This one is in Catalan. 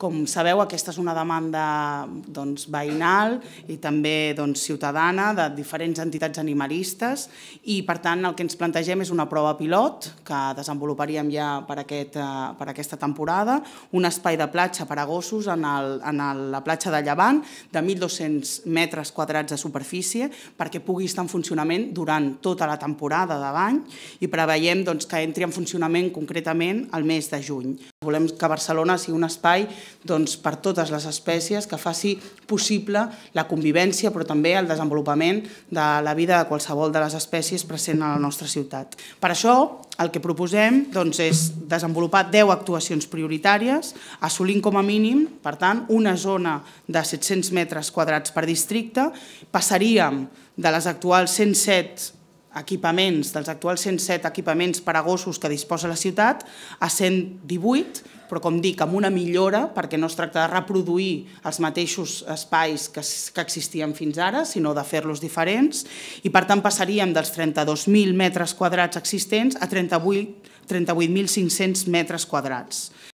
Com sabeu, aquesta és una demanda doncs, veïnal i també doncs, ciutadana de diferents entitats animalistes i, per tant, el que ens plantegem és una prova pilot que desenvoluparíem ja per, aquest, eh, per aquesta temporada, un espai de platja per a gossos en, el, en el, la platja de Llevant de 1.200 metres quadrats de superfície perquè pugui estar en funcionament durant tota la temporada de bany i preveiem doncs, que entri en funcionament concretament el mes de juny. Volem que Barcelona sigui un espai doncs, per totes les espècies que faci possible la convivència però també el desenvolupament de la vida de qualsevol de les espècies present a la nostra ciutat. Per això el que proposem doncs, és desenvolupar 10 actuacions prioritàries, assolint com a mínim, per tant, una zona de 700 metres quadrats per districte, passaríem de les actuals 107 equipaments, dels actuals 107 equipaments per a gossos que disposa la ciutat, a 118, però com dic, amb una millora, perquè no es tracta de reproduir els mateixos espais que, que existien fins ara, sinó de fer-los diferents, i per tant passaríem dels 32.000 metres quadrats existents a 38.500 38 metres quadrats.